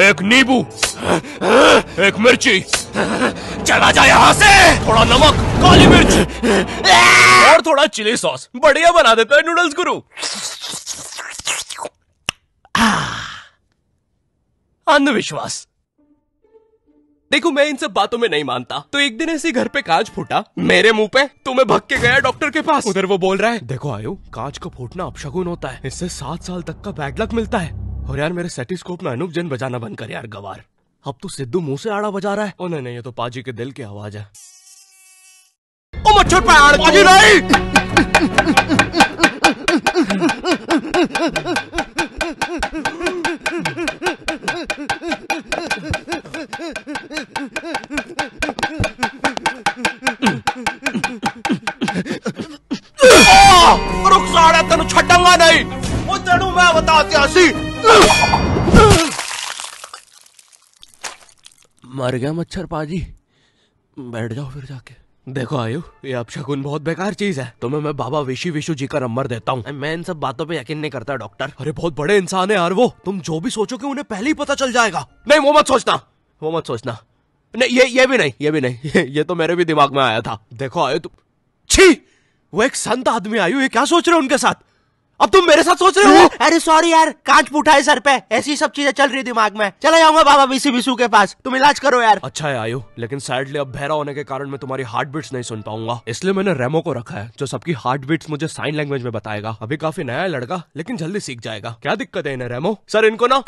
एक नींबू एक मिर्ची चला जा यहाँ से थोड़ा नमक काली मिर्च और थोड़ा चिली सॉस बढ़िया बना देता है नूडल्स गुरु अंधविश्वास देखो मैं इन सब बातों में नहीं मानता तो एक दिन ऐसे घर पे कांच फूटा मेरे मुंह पे तो मैं भग के गया डॉक्टर के पास उधर वो बोल रहा है देखो आयु कांच का फूटना अपशगुन होता है इससे सात साल तक का बैड लक मिलता है और यार मेरे सेटिस्कोप में अनुप जैन बजाना बंद कर यार गवार अब तो सिद्धू मुंह से आड़ा बजा रहा है ओ नहीं नहीं ये तो पाजी के दिल की आवाज है ओ मच्छर पे आड़ पाजी नहीं रुक साड़ा तेन छड़ंगा नहीं ओ तेनू मैं बता दिया मर गया मच्छर पाजी बैठ जाओ फिर जाके देखो आयु ये अब शकुन बहुत बेकार चीज है तुम्हें मैं बाबा विशु विशु जी का नंबर देता हूँ मैं इन सब बातों पे यकीन नहीं करता डॉक्टर अरे बहुत बड़े इंसान है यार वो तुम जो भी सोचोगे उन्हें पहले ही पता चल जाएगा नहीं वो मत सोचना वो मत सोचना नहीं ये ये भी नहीं ये भी नहीं ये, ये तो मेरे भी दिमाग में आया था देखो आयु तुम छी वो एक संत आदमी आयु ये क्या सोच रहे हो उनके साथ अब तुम मेरे साथ सोच रहे हो अरे सॉरी यार कांच फूटा है सर पे ऐसी सब चीजें चल रही दिमाग में चला जाऊंगा बाबा बीसी बिशु के पास तुम इलाज करो यार अच्छा है आयु लेकिन सैडली अब भैरा होने के कारण मैं तुम्हारी हार्ट बीट्स नहीं सुन पाऊंगा इसलिए मैंने रेमो को रखा है जो सबकी हार्ट बीट्स मुझे साइन लैंग्वेज में बताएगा अभी काफी नया लड़का लेकिन जल्दी सीख जाएगा क्या दिक्कत है इन्हें रेमो सर इनको ना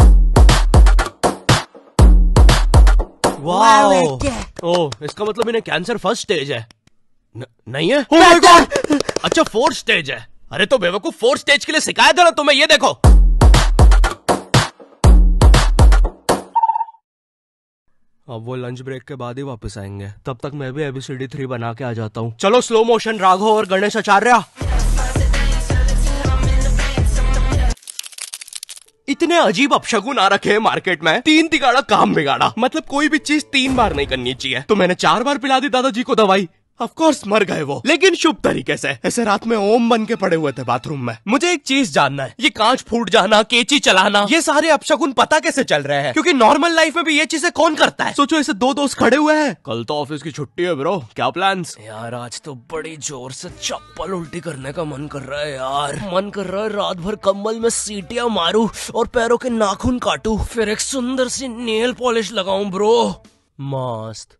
ओ oh, इसका मतलब इन्हें कैंसर फर्स्ट स्टेज है न, नहीं है oh अच्छा फोर्थ स्टेज है अरे तो बेवकूफ फोर्थ स्टेज के लिए शिकायत है ना तुम्हें ये देखो अब वो लंच ब्रेक के बाद ही वापस आएंगे तब तक मैं भी एबीसीडी थ्री बना के आ जाता हूँ चलो स्लो मोशन राघव और गणेश आचार्य इतने अजीब अपशगुन आ रखे हैं मार्केट में तीन तिगाड़ा काम बिगाड़ा मतलब कोई भी चीज तीन बार नहीं करनी चाहिए तो मैंने चार बार पिला दी दादाजी को दवाई ऑफकोर्स मर गए वो लेकिन शुभ तरीके से ऐसे रात में ओम बन के पड़े हुए थे बाथरूम में मुझे एक चीज जानना है ये कांच फूट जाना केची चलाना ये सारे अपशगुन पता कैसे चल रहे हैं क्योंकि नॉर्मल लाइफ में भी ये चीजें कौन करता है सोचो ऐसे दो दोस्त खड़े हुए हैं कल तो ऑफिस की छुट्टी है ब्रो क्या प्लान यार आज तो बड़ी जोर से चप्पल उल्टी करने का मन कर रहा है यार मन कर रहा है रात भर कम्बल में सीटियां मारू और पैरों के नाखून काटू फिर एक सुंदर सी नेल पॉलिश लगाऊ ब्रो मस्त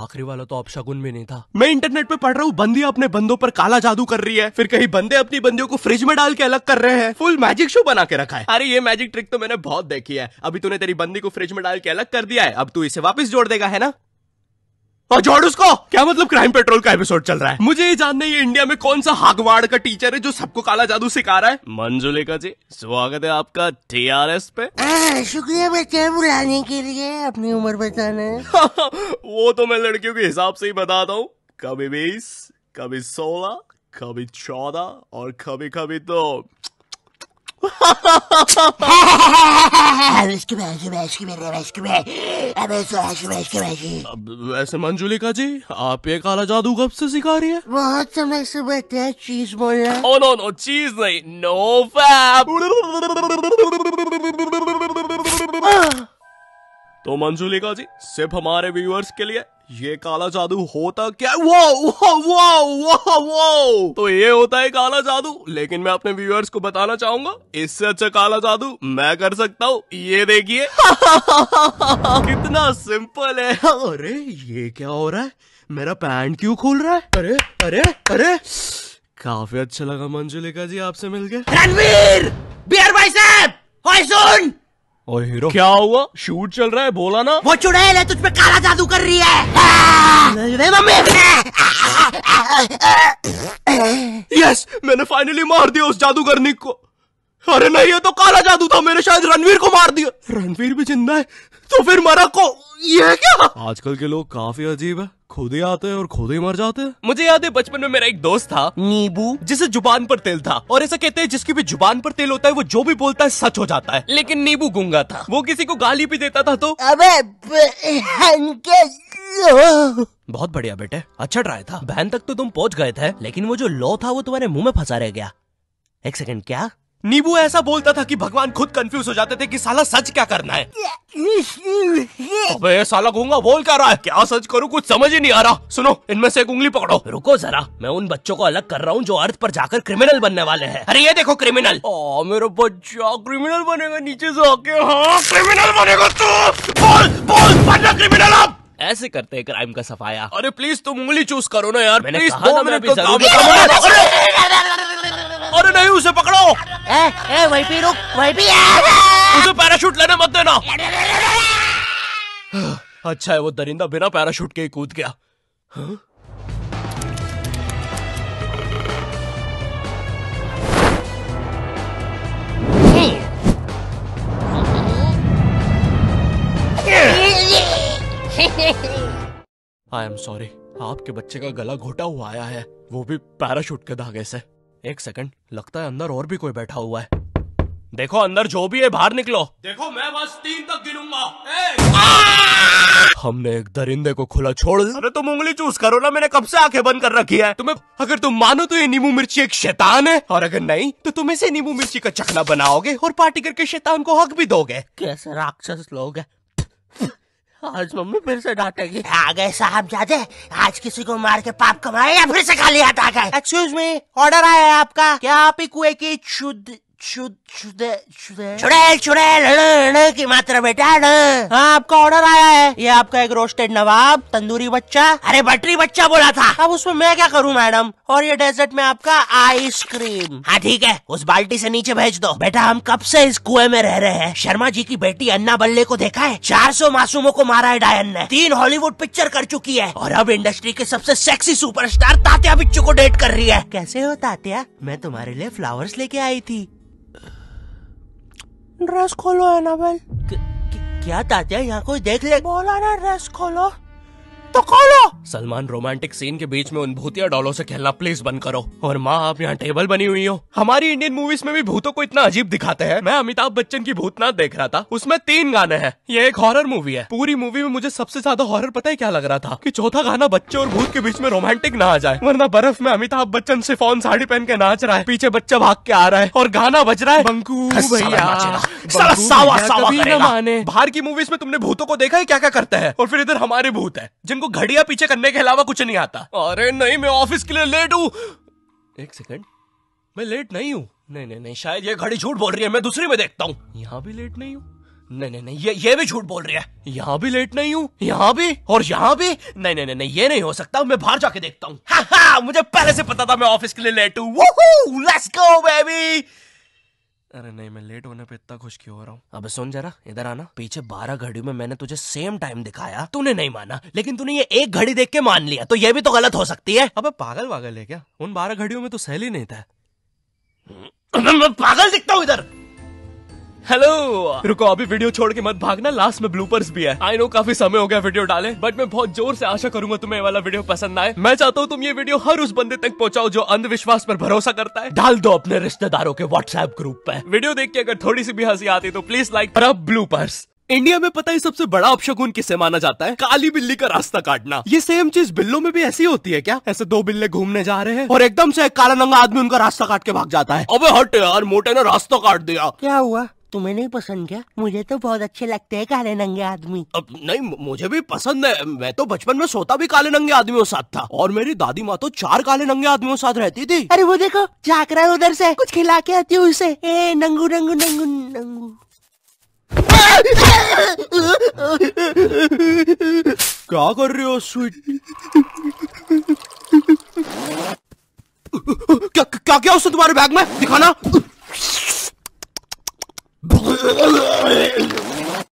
आखिरी वाला तो अपशगुन भी नहीं था मैं इंटरनेट पे पढ़ रहा हूँ बंदी अपने बंदों पर काला जादू कर रही है फिर कहीं बंदे अपनी बंदियों को फ्रिज में डाल के अलग कर रहे हैं फुल मैजिक शो बना के रखा है अरे ये मैजिक ट्रिक तो मैंने बहुत देखी है अभी तूने तेरी बंदी को फ्रिज में डाल के अलग कर दिया है अब तू इसे वापस जोड़ देगा है ना जोड़ उसको क्या मतलब क्राइम पेट्रोल का एपिसोड चल रहा है मुझे ये जानना है इंडिया में कौन सा हागवाड़ का टीचर है जो सबको काला जादू सिखा रहा है मंजुलेखा जी स्वागत है आपका टी आर एस पे आ, शुक्रिया बच्चे बुलाने के लिए अपनी उम्र बताना वो तो मैं लड़कियों के हिसाब से ही बताता हूँ कभी बीस कभी सोलह कभी चौदह और कभी कभी तो वैसे मंजुलिका जी आप ये काला जादू कब से सिखा रही है बहुत समय से हैं चीज बोलना ओ नो नो चीज नहीं नो फैप ah। तो मंजुलिका जी सिर्फ हमारे व्यूअर्स के लिए ये काला जादू होता क्या वो वो वो वो वो तो ये होता है काला जादू लेकिन मैं अपने व्यूअर्स को बताना चाहूंगा इससे अच्छा काला जादू मैं कर सकता हूँ ये देखिए कितना सिंपल है अरे ये क्या हो रहा है मेरा पैंट क्यों खोल रहा है अरे अरे अरे काफी अच्छा लगा मंजुलिका जी आपसे मिलकर रणवीर बियर भाई साहब सुन हीरो क्या हुआ शूट चल रहा है बोला ना वो चुड़ैल है तुझ पे काला जादू कर रही है यस मैंने फाइनली मार दिया उस जादूगरनी को अरे नहीं ये तो काला जादू था मेरे शायद रणवीर को मार दिया रणवीर भी जिंदा है तो फिर मरा को ये क्या आजकल के लोग काफी अजीब है ही आते और ही मर जाते मुझे याद है बचपन में मेरा एक दोस्त था नीबू जिसे जुबान पर तेल था और ऐसा कहते हैं जिसकी भी जुबान पर तेल होता है वो जो भी बोलता है सच हो जाता है लेकिन नीबू गुंगा था वो किसी को गाली भी देता था तो अबे बहुत बढ़िया बेटे अच्छा ट्राई था बहन तक तो तुम पहुंच गए थे लेकिन वो जो लॉ था वो तुम्हारे मुंह में फंसा रह गया एक सेकंड क्या नीबू ऐसा बोलता था कि भगवान खुद कंफ्यूज हो जाते थे कि साला सच क्या करना है अबे साला गूंगा बोल क्या रहा है क्या सच करूं कुछ समझ ही नहीं आ रहा सुनो इनमें से एक उंगली पकड़ो रुको जरा मैं उन बच्चों को अलग कर रहा हूँ जो अर्थ पर जाकर क्रिमिनल बनने वाले हैं अरे ये देखो क्रिमिनल ओ, मेरा बच्चा क्रिमिनल बनेगा नीचे से आके हाँ क्रिमिनल बनेगा तू बोल बोल बनना क्रिमिनल अब ऐसे करते हैं क्राइम का सफाया अरे प्लीज तुम उंगली चूज करो ना यार मैंने कहा ना मैं जरूर अरे नहीं उसे पकड़ो ए, वहीं पे रुक वहीं पे उसे पैराशूट लेने मत देना अच्छा है वो दरिंदा बिना पैराशूट के ही कूद गया आई एम सॉरी आपके बच्चे का गला घोटा हुआ आया है वो भी पैराशूट के धागे से एक सेकंड लगता है अंदर और भी कोई बैठा हुआ है देखो अंदर जो भी है बाहर निकलो देखो मैं बस तीन तक गिनूंगा हमने एक दरिंदे को खुला छोड़ अरे तुम उंगली चूस करो ना मैंने कब से आंखें बंद कर रखी है तुम्हें अगर तुम मानो तो ये नींबू मिर्ची एक शैतान है और अगर नहीं तो तुम इसे नींबू मिर्ची का चखना बनाओगे और पार्टी करके शैतान को हक भी दोगे कैसे राक्षस लोग है आज मम्मी फिर से डांटेगी आ गए साहब जादे आज किसी को मार के पाप कमाए या फिर से खाली हाथ आ गए एक्सक्यूज मी ऑर्डर आया है आपका क्या आप ही कुएं की शुद्ध चुड़ैल चुड़ैल की मात्रा बेटा हाँ आपका ऑर्डर आया है ये आपका एक रोस्टेड नवाब तंदूरी बच्चा अरे बटरी बच्चा बोला था अब उसमें मैं क्या करूँ मैडम और ये डेजर्ट में आपका आइसक्रीम हाँ ठीक है उस बाल्टी से नीचे भेज दो बेटा हम कब से इस कुएं में रह रहे हैं शर्मा जी की बेटी अन्ना बल्ले को देखा है चार मासूमों को मारा है डायन ने तीन हॉलीवुड पिक्चर कर चुकी है और अब इंडस्ट्री के सबसे सेक्सी सुपरस्टार तात्या बिच्चू को डेट कर रही है कैसे हो तात्या मैं तुम्हारे लिए फ्लावर्स लेके आई थी ड्रेस खोलो एनाबेल क्या तात्या यहाँ कोई देख ले बोला ना ड्रेस खोलो तो खोलो सलमान रोमांटिक सीन के बीच में उन भूतिया डॉलों से खेलना प्लीज बंद करो और माँ आप यहाँ टेबल बनी हुई हो हमारी इंडियन मूवीज में भी भूतों को इतना अजीब दिखाते हैं मैं अमिताभ बच्चन की भूतनाथ देख रहा था उसमें तीन गाने हैं ये एक हॉरर मूवी है पूरी मूवी में मुझे सबसे ज्यादा हॉरर पता है क्या लग रहा था की चौथा गाना बच्चे और भूत के बीच में रोमांटिक ना आ जाए वरना बर्फ में अमिताभ बच्चन से फोन साड़ी पहन के नाच रहा है पीछे बच्चा भाग के आ रहा है और गाना बज रहा है बंकू भैया बाहर की मूवीज में तुमने भूतों को देखा है क्या क्या करता है और फिर इधर हमारे भूत है जिन को घड़िया पीछे करने के अलावा कुछ नहीं आता अरे नहीं मैं ऑफिस के लिए लेट हूँ एक सेकंड मैं लेट नहीं हूँ नहीं नहीं नहीं शायद ये घड़ी झूठ बोल रही है मैं दूसरी में देखता हूँ यहाँ भी लेट नहीं हूँ नहीं नहीं नहीं ये ये भी झूठ बोल रही है यहाँ भी लेट नहीं हूँ यहाँ भी और यहाँ भी नहीं नहीं नहीं ये नहीं हो सकता मैं बाहर जाके देखता हूँ हाँ, हाँ, मुझे पहले से पता था मैं ऑफिस के लिए लेट हूँ लेट्स गो बेबी अरे नहीं मैं लेट होने पे इतना खुश क्यों हो रहा हूँ अब सुन जरा इधर आना पीछे बारह घड़ियों में मैंने तुझे सेम टाइम दिखाया तूने नहीं माना लेकिन तूने ये एक घड़ी देख के मान लिया तो ये भी तो गलत हो सकती है अब पागल वागल है क्या उन बारह घड़ियों में तो सहल ही नहीं था हम्म, मैं पागल दिखता हूँ इधर हेलो रुको अभी वीडियो छोड़ के मत भागना लास्ट में ब्लूपर्स भी है आई नो काफी समय हो गया वीडियो डाले बट मैं बहुत जोर से आशा करूंगा तुम्हें वाला वीडियो पसंद आए मैं चाहता हूँ तुम ये वीडियो हर उस बंदे तक पहुंचाओ जो अंधविश्वास पर भरोसा करता है डाल दो अपने रिश्तेदारों के व्हाट्सएप ग्रुप पे वीडियो देख के अगर थोड़ी सी भी हंसी आती तो प्लीज लाइक अब ब्लूपर्स इंडिया में पता ही सबसे बड़ा अपशगुन किसे माना जाता है काली बिल्ली का रास्ता काटना ये सेम चीज बिल्लों में भी ऐसी होती है क्या ऐसे दो बिल्ले घूमने जा रहे हैं और एकदम से एक काला नंगा आदमी उनका रास्ता काट के भाग जाता है अबे हट यार मोटे ने रास्ता काट दिया क्या हुआ तुम्हें नहीं पसंद क्या मुझे तो बहुत अच्छे लगते हैं काले नंगे आदमी अब नहीं मुझे भी पसंद है मैं तो बचपन में सोता भी काले नंगे आदमियों साथ था और मेरी दादी माँ तो चार काले नंगे आदमियों साथ रहती थी अरे वो देखो झाक रहा है उधर से कुछ खिला के आती हूँ उसे ए नंगू नंगू नंगू नंगू क्या कर रहे हो स्वीट क्या क्या क्या उसने तुम्हारे बैग में दिखाना ¡Bruh!